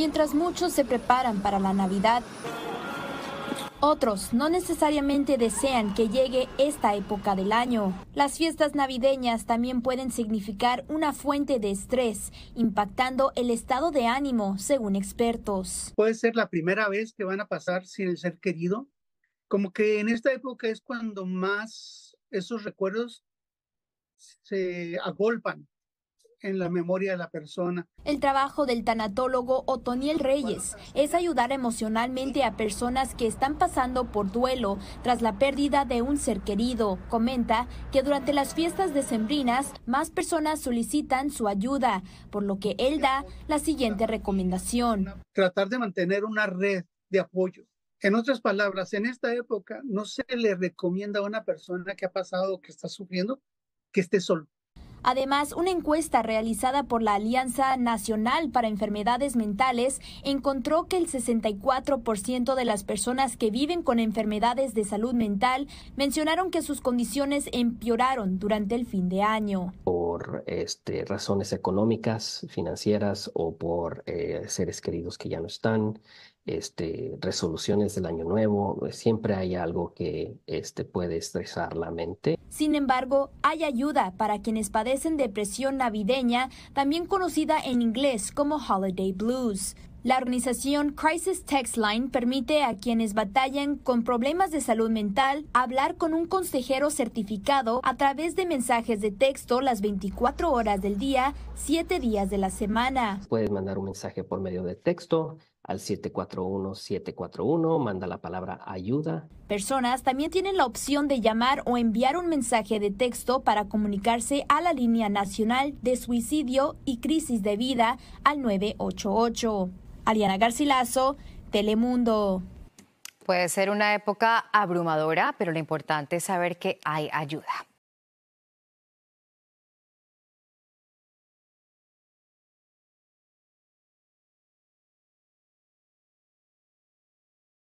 mientras muchos se preparan para la Navidad. Otros no necesariamente desean que llegue esta época del año. Las fiestas navideñas también pueden significar una fuente de estrés, impactando el estado de ánimo, según expertos. Puede ser la primera vez que van a pasar sin el ser querido. Como que en esta época es cuando más esos recuerdos se agolpan en la memoria de la persona. El trabajo del tanatólogo Otoniel Reyes es ayudar emocionalmente a personas que están pasando por duelo tras la pérdida de un ser querido. Comenta que durante las fiestas decembrinas más personas solicitan su ayuda, por lo que él da la siguiente recomendación. Tratar de mantener una red de apoyo. En otras palabras, en esta época no se le recomienda a una persona que ha pasado o que está sufriendo que esté solo Además, una encuesta realizada por la Alianza Nacional para Enfermedades Mentales encontró que el 64% de las personas que viven con enfermedades de salud mental mencionaron que sus condiciones empeoraron durante el fin de año. Por este, razones económicas, financieras o por eh, seres queridos que ya no están, este, resoluciones del año nuevo, siempre hay algo que este, puede estresar la mente. Sin embargo, hay ayuda para quienes padecen depresión navideña, también conocida en inglés como Holiday Blues. La organización Crisis Text Line permite a quienes batallan con problemas de salud mental hablar con un consejero certificado a través de mensajes de texto las 24 horas del día, 7 días de la semana. Puedes mandar un mensaje por medio de texto, al 741-741, manda la palabra ayuda. Personas también tienen la opción de llamar o enviar un mensaje de texto para comunicarse a la línea nacional de suicidio y crisis de vida al 988. Ariana Garcilaso, Telemundo. Puede ser una época abrumadora, pero lo importante es saber que hay ayuda.